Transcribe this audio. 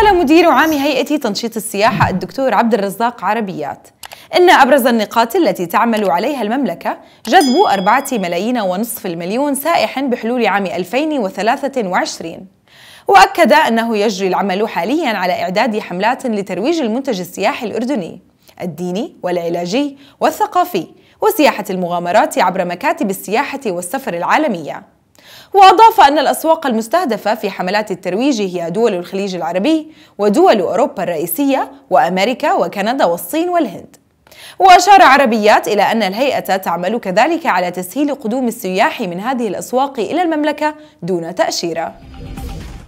قال مدير عام هيئة تنشيط السياحة الدكتور عبد الرزاق عربيات إن أبرز النقاط التي تعمل عليها المملكة جذب أربعة ملايين ونصف المليون سائح بحلول عام 2023 وأكد أنه يجري العمل حاليا على إعداد حملات لترويج المنتج السياحي الأردني الديني والعلاجي والثقافي وسياحة المغامرات عبر مكاتب السياحة والسفر العالمية وأضاف أن الأسواق المستهدفة في حملات الترويج هي دول الخليج العربي ودول أوروبا الرئيسية وأمريكا وكندا والصين والهند وأشار عربيات إلى أن الهيئة تعمل كذلك على تسهيل قدوم السياح من هذه الأسواق إلى المملكة دون تأشيرة